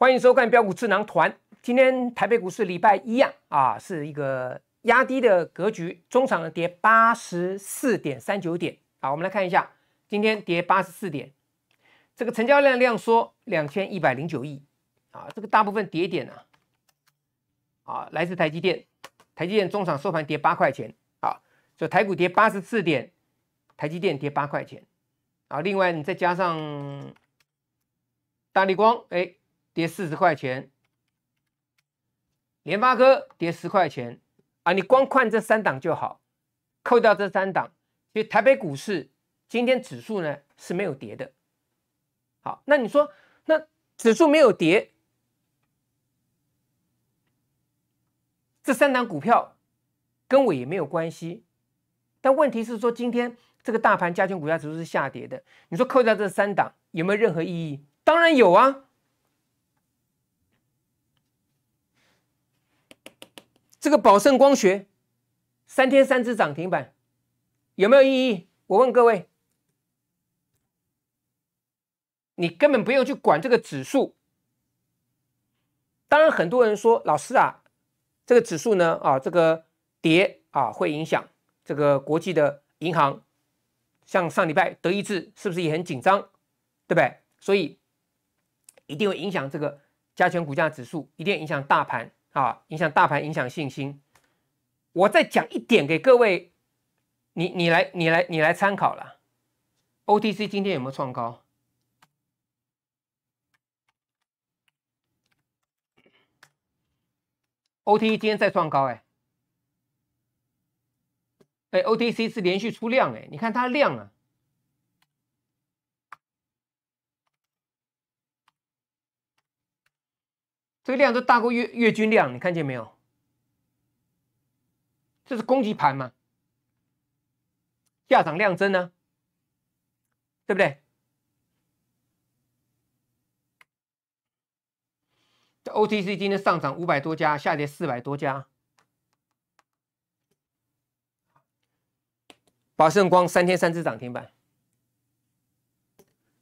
欢迎收看标股智囊团。今天台北股市礼拜一啊，啊是一个压低的格局，中厂跌八十四点三九点啊。我们来看一下，今天跌八十四点，这个成交量量缩两千一百零九亿啊。这个大部分跌点呢，啊来自台积电，台积电中场收盘跌八块钱啊，就台股跌八十四点，台积电跌八块钱啊。另外你再加上大力光，哎。跌四十块钱，联发科跌十块钱啊！你光看这三档就好，扣掉这三档，所以台北股市今天指数呢是没有跌的。好，那你说，那指数没有跌，这三档股票跟我也没有关系。但问题是说，今天这个大盘加权股价指数是下跌的，你说扣掉这三档有没有任何意义？当然有啊。这个宝盛光学三天三只涨停板，有没有意义？我问各位，你根本不用去管这个指数。当然，很多人说老师啊，这个指数呢，啊这个跌啊会影响这个国际的银行，像上礼拜德意志是不是也很紧张，对不对？所以一定会影响这个加权股价指数，一定影响大盘。啊，影响大盘，影响信心。我再讲一点给各位，你你来，你来，你来参考了。OTC 今天有没有创高？OTC 今天在创高，哎，哎，OTC 是连续出量，哎，你看它量啊。这个量都大过月月均量，你看见没有？这是攻击盘嘛？价涨量增呢，对不对？这 OTC 今天上涨五百多家，下跌四百多家。宝盛光三天三次涨停板，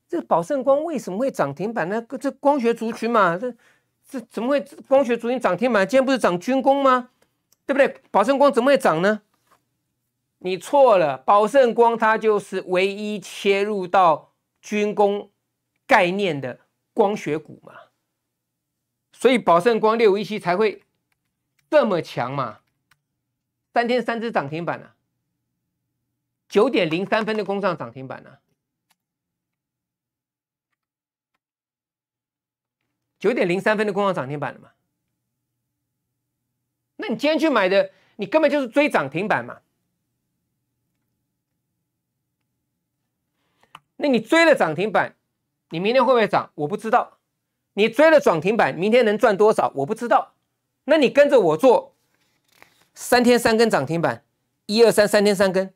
这宝盛光为什么会涨停板？呢？这光学族群嘛，这。这怎么会光学逐营涨停板？今天不是涨军工吗？对不对？宝盛光怎么会涨呢？你错了，宝盛光它就是唯一切入到军工概念的光学股嘛，所以宝盛光六五一七才会这么强嘛，三天三只涨停板啊，九点零三分的工上涨停板啊。九点零三分的股票涨停板了嘛？那你今天去买的，你根本就是追涨停板嘛。那你追了涨停板，你明天会不会涨？我不知道。你追了涨停板，明天能赚多少？我不知道。那你跟着我做三天三根涨停板，一二三，三天三根。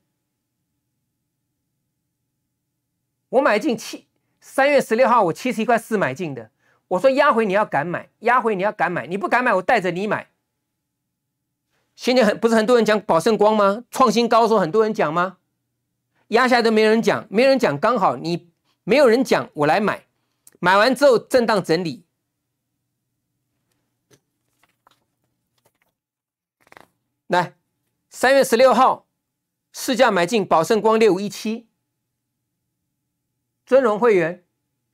我买进七三月十六号，我七十一块四买进的。我说压回你要敢买，压回你要敢买，你不敢买我带着你买。现在很不是很多人讲宝盛光吗？创新高时候很多人讲吗？压下来都没人讲，没人讲刚好你没有人讲我来买，买完之后震荡整理。来，三月十六号市价买进宝盛光六五一七，尊荣会员。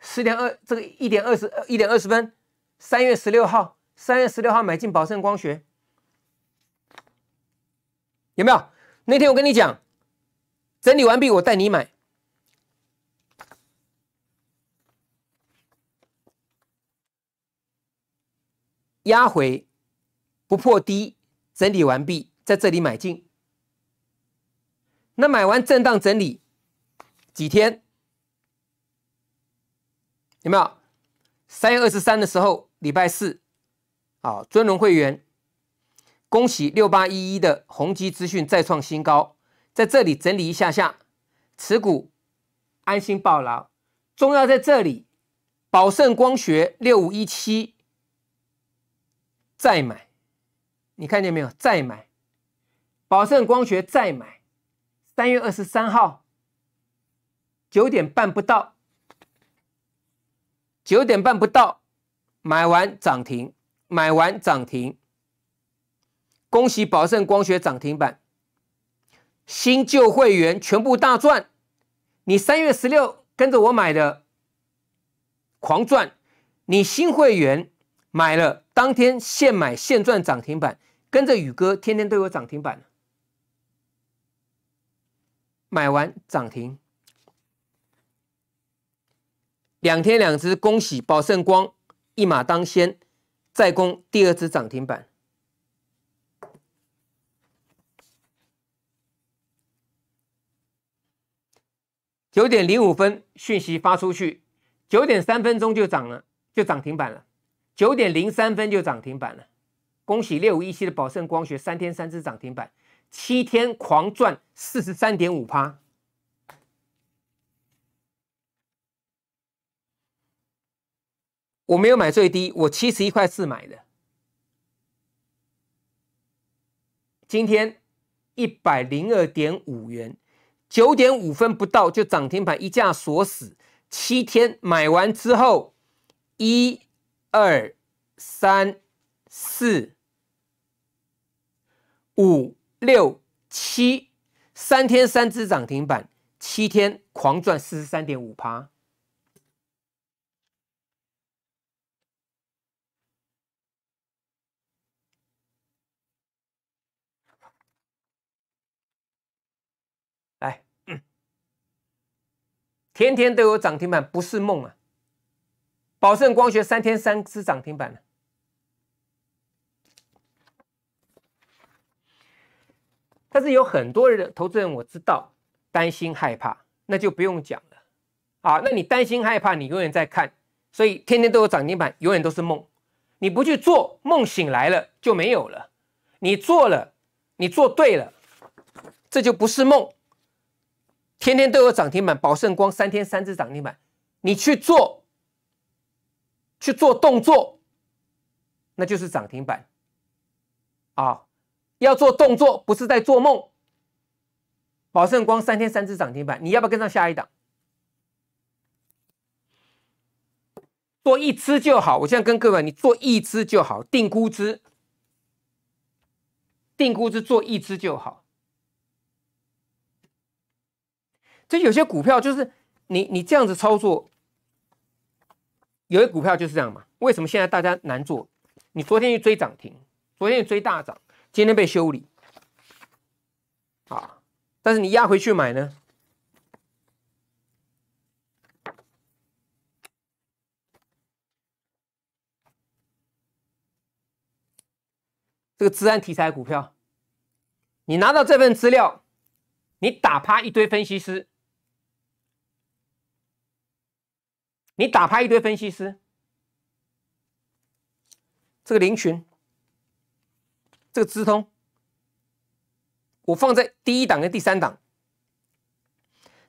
十点二，这个一点二十一点二十分，三月十六号，三月十六号买进宝盛光学，有没有？那天我跟你讲，整理完毕，我带你买，压回不破低，整理完毕，在这里买进。那买完震荡整理几天？有没有三月二十三的时候，礼拜四啊？尊荣会员，恭喜六八一一的宏基资讯再创新高，在这里整理一下下，持股安心报牢。中药在这里，宝盛光学六五一七再买，你看见没有？再买宝盛光学再买，三月二十三号九点半不到。九点半不到，买完涨停，买完涨停，恭喜宝盛光学涨停板，新旧会员全部大赚。你三月十六跟着我买的，狂赚。你新会员买了当天现买现赚涨停板，跟着宇哥天天都有涨停板买完涨停。两天两只，恭喜宝盛光一马当先再攻第二只涨停板。九点零五分讯息发出去，九点三分钟就涨了，就涨停板了。九点零三分就涨停板了，恭喜六五一七的宝盛光学三天三只涨停板，七天狂赚四十三点五趴。我没有买最低，我七十一块四买的，今天一百零二点五元，九点五分不到就涨停板一架锁死，七天买完之后，一、二、三、四、五、六、七，三天三只涨停板，七天狂赚四十三点五趴。天天都有涨停板，不是梦啊！宝盛光学三天三支涨停板但是有很多人的投资人，我知道担心害怕，那就不用讲了啊。那你担心害怕，你永远在看，所以天天都有涨停板，永远都是梦。你不去做，梦醒来了就没有了。你做了，你做对了，这就不是梦。天天都有涨停板，宝盛光三天三只涨停板，你去做，去做动作，那就是涨停板，啊，要做动作不是在做梦。宝盛光三天三只涨停板，你要不要跟上下一档？做一只就好，我现在跟各位，你做一只就好，定估值，定估值做一只就好。这有些股票就是你你这样子操作，有些股票就是这样嘛。为什么现在大家难做？你昨天去追涨停，昨天去追大涨，今天被修理，啊！但是你压回去买呢？这个资安题材股票，你拿到这份资料，你打趴一堆分析师。你打趴一堆分析师，这个林群，这个资通，我放在第一档跟第三档，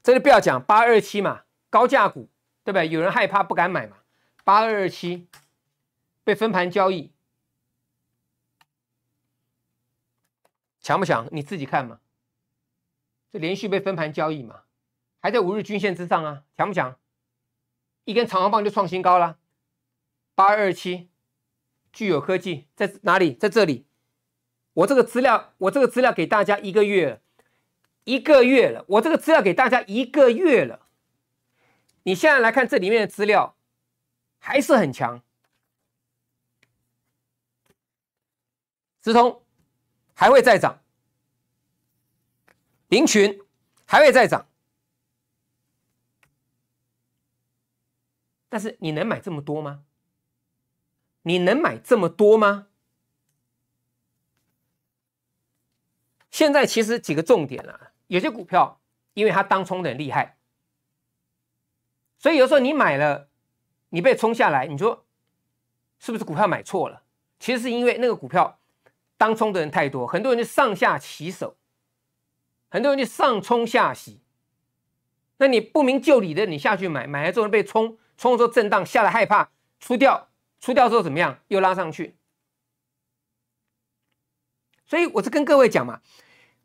这里不要讲八二七嘛，高价股对不对？有人害怕不敢买嘛，八二二七被分盘交易，强不强？你自己看嘛，这连续被分盘交易嘛，还在五日均线之上啊，强不强？一根长方棒就创新高了，八二七，聚友科技在哪里？在这里，我这个资料，我这个资料给大家一个月，一个月了，我这个资料给大家一个月了，你现在来看这里面的资料还是很强，直通还会再涨，林群还会再涨。但是你能买这么多吗？你能买这么多吗？现在其实几个重点了，有些股票因为它当冲的厉害，所以有时候你买了，你被冲下来，你说是不是股票买错了？其实是因为那个股票当冲的人太多，很多人就上下其手，很多人就上冲下洗，那你不明就理的你下去买，买来之后被冲。冲着震荡，吓得害怕，出掉，出掉之后怎么样？又拉上去。所以我是跟各位讲嘛，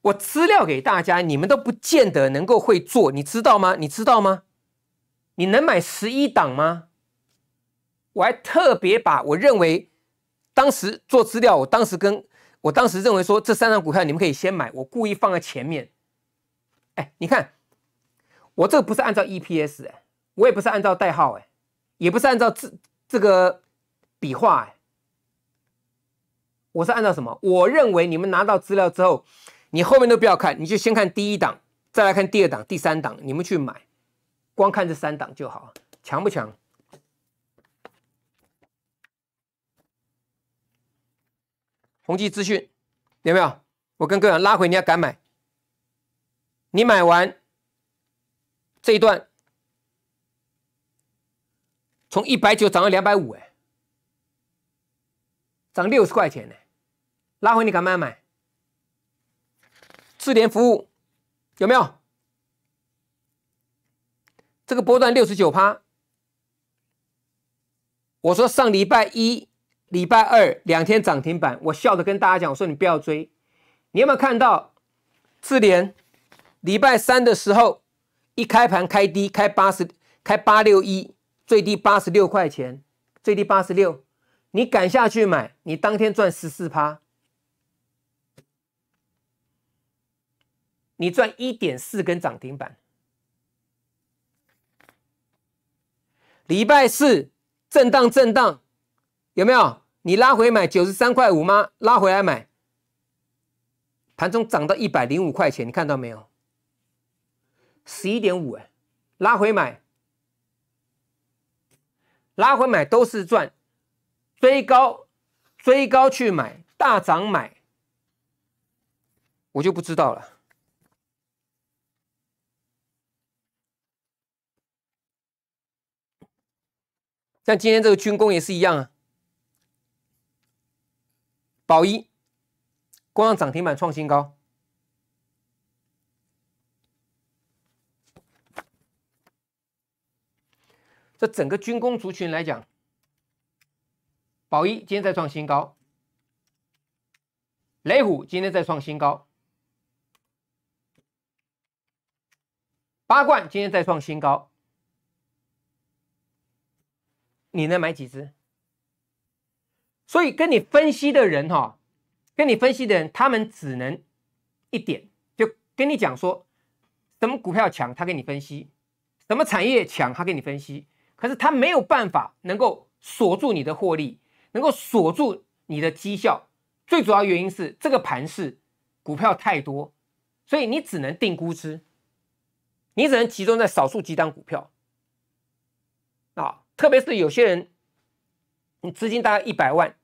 我资料给大家，你们都不见得能够会做，你知道吗？你知道吗？你能买十一档吗？我还特别把我认为当时做资料，我当时跟我当时认为说，这三张股票你们可以先买，我故意放在前面。哎，你看，我这个不是按照 EPS 哎。我也不是按照代号哎，也不是按照字这个笔画哎，我是按照什么？我认为你们拿到资料之后，你后面都不要看，你就先看第一档，再来看第二档、第三档，你们去买，光看这三档就好，强不强？宏基资讯有没有？我跟位讲，拉回，你要敢买，你买完这一段。从一百九涨到两百五，哎，涨六十块钱呢，拉回你敢敢买？智联服务有没有？这个波段六十九趴。我说上礼拜一、礼拜二两天涨停板，我笑着跟大家讲，我说你不要追。你有没有看到智联礼拜三的时候一开盘开低，开八十，开八六一。最低八十六块钱，最低八十六，你敢下去买？你当天赚十四趴，你赚一点四根涨停板。礼拜四震荡震荡，有没有？你拉回买九十三块五吗？拉回来买，盘中涨到一百零五块钱，你看到没有？十一点五哎，拉回买。拉回买都是赚，追高追高去买大涨买，我就不知道了。像今天这个军工也是一样啊，宝一光上涨停板创新高。这整个军工族群来讲，宝一今天在创新高，雷虎今天在创新高，八冠今天在创新高，你能买几只？所以跟你分析的人哈，跟你分析的人，他们只能一点就跟你讲说，什么股票强，他给你分析；什么产业强，他给你分析。可是它没有办法能够锁住你的获利，能够锁住你的绩效，最主要原因是这个盘是股票太多，所以你只能定估值，你只能集中在少数几档股票啊，特别是有些人，你资金大概一百万，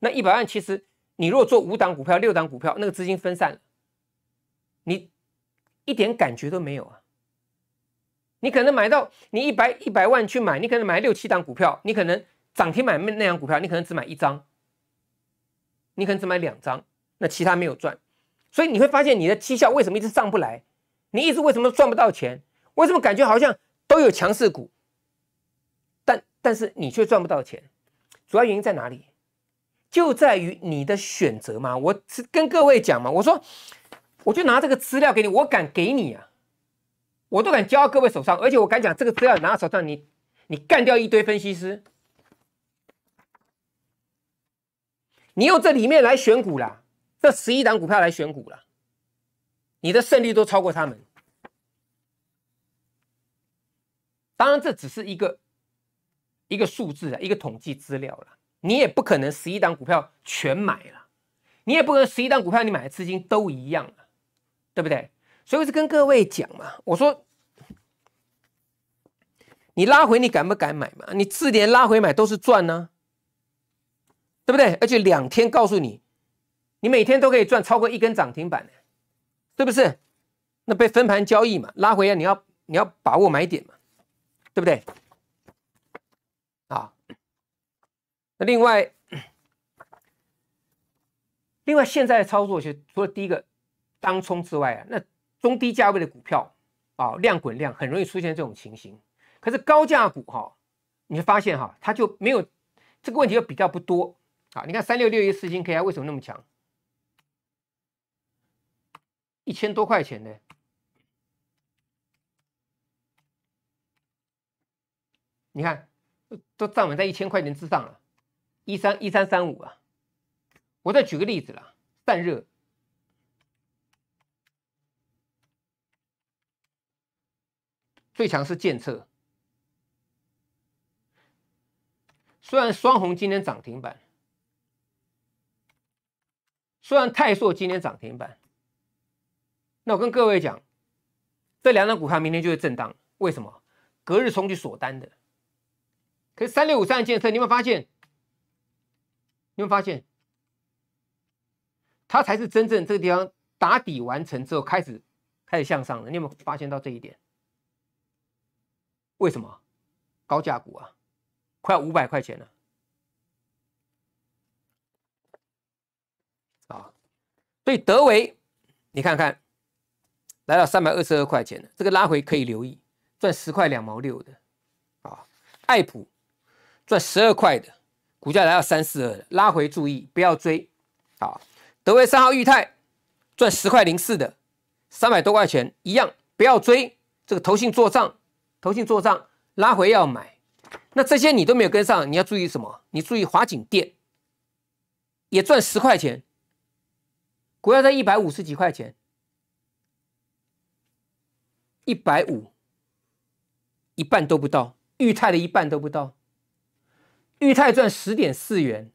那一百万其实你如果做五档股票、六档股票，那个资金分散了，你一点感觉都没有啊。你可能买到你一百一百万去买，你可能买六七档股票，你可能涨停买那那档股票，你可能只买一张，你可能只买两张，那其他没有赚，所以你会发现你的绩效为什么一直上不来？你一直为什么赚不到钱？为什么感觉好像都有强势股，但但是你却赚不到钱？主要原因在哪里？就在于你的选择嘛。我是跟各位讲嘛，我说我就拿这个资料给你，我敢给你啊。我都敢交到各位手上，而且我敢讲，这个资料拿到手上，你你干掉一堆分析师，你用这里面来选股了，这十一档股票来选股了，你的胜率都超过他们。当然，这只是一个一个数字啊，一个统计资料了，你也不可能十一档股票全买了，你也不可能十一档股票你买的资金都一样了，对不对？所以我是跟各位讲嘛，我说你拉回你敢不敢买嘛？你自连拉回买都是赚呢，对不对？而且两天告诉你，你每天都可以赚超过一根涨停板，对不是？那被分盘交易嘛，拉回来你要你要把握买点嘛，对不对？啊，那另外另外现在的操作其实除了第一个当冲之外啊，那中低价位的股票，啊，量滚量很容易出现这种情形。可是高价股哈，你会发现哈，它就没有这个问题就比较不多啊。你看三六六一四金 K I 为什么那么强？一千多块钱呢？你看都站稳在一千块钱之上啊，一三一三三五啊。我再举个例子了，散热。最强是建设，虽然双红今天涨停板，虽然泰硕今天涨停板，那我跟各位讲，这两张股票明天就会震荡。为什么？隔日冲去锁单的。可是三六五三建设，你有没有发现？有没有发现？它才是真正这个地方打底完成之后，开始开始向上的。你有没有发现到这一点？为什么高价股啊？快五百块钱了啊！所以德维，你看看，来到三百二十二块钱了，这个拉回可以留意，赚十块两毛六的啊。艾普赚十二块的，股价来到三四二，拉回注意不要追。啊。德维三号裕泰赚十块零四的，三百多块钱一样，不要追，这个投信做账。投信做账拉回要买，那这些你都没有跟上，你要注意什么？你注意华景电也赚十块钱，股票在一百五十几块钱，一百五，一半都不到，裕泰的一半都不到，裕泰赚十点四元，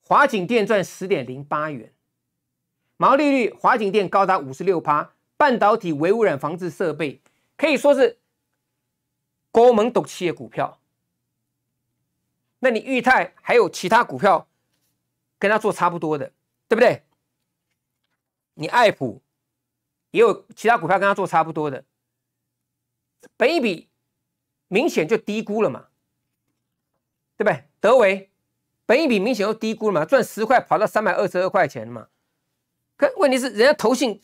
华景电赚十点零八元，毛利率华景电高达五十六趴，半导体微污染防治设备。可以说是国门独企业的股票，那你裕泰还有其他股票跟他做差不多的，对不对？你爱普也有其他股票跟他做差不多的，本一比明显就低估了嘛，对不对？德维本一比明显又低估了嘛，赚十块跑到三百二十二块钱嘛，可问题是人家投信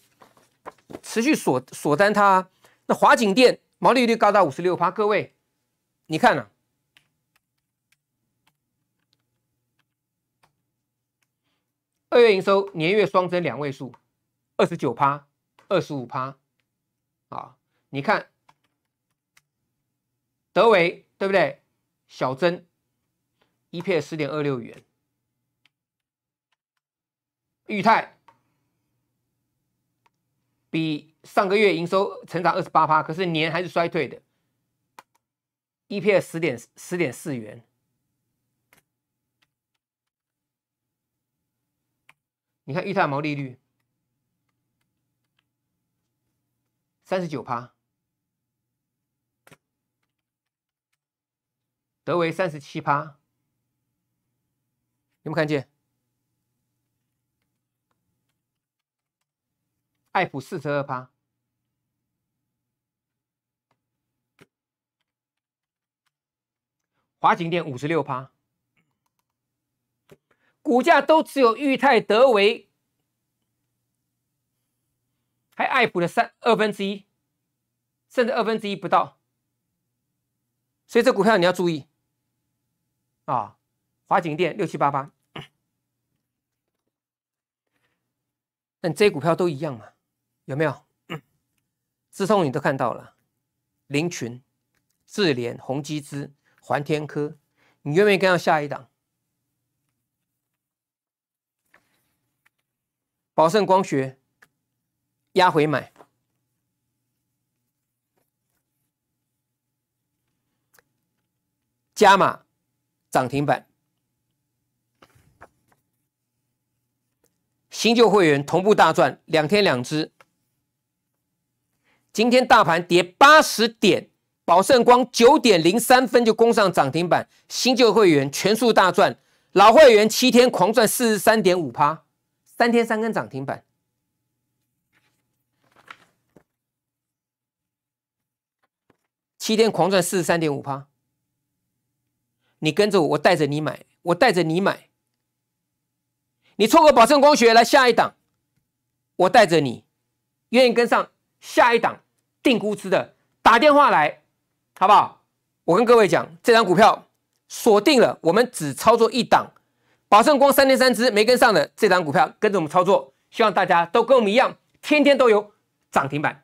持续锁锁单它。那华景店毛利率高达五十六趴，各位，你看啊？二月营收年月双增两位数，二十九趴，二十五趴，啊，你看德维对不对？小增一片十点二六元，裕泰。比上个月营收成长二十八趴，可是年还是衰退的。E P R 十点十点四元，你看裕泰毛利率三十九趴，德维三十七趴，有没看见？爱普四十二趴，华景电五十六趴，股价都只有裕泰德维，还爱普的三二分之一，甚至二分之一不到，所以这股票你要注意啊！华景电六七八八，但这些股票都一样嘛。有没有？自从你都看到了，林群、智联、宏基资、环天科，你愿不愿意跟上下一档？宝盛光学压回买，加码涨停板，新旧会员同步大赚，两天两支。今天大盘跌八十点，宝盛光九点零三分就攻上涨停板，新旧会员全数大赚，老会员七天狂赚四十三点五趴，三天三根涨停板，七天狂赚四十三点五趴。你跟着我，我带着你买，我带着你买，你错过保盛光学来下一档，我带着你，愿意跟上下一档。定估值的打电话来，好不好？我跟各位讲，这张股票锁定了，我们只操作一档，保证光三天三只没跟上的这张股票跟着我们操作，希望大家都跟我们一样，天天都有涨停板。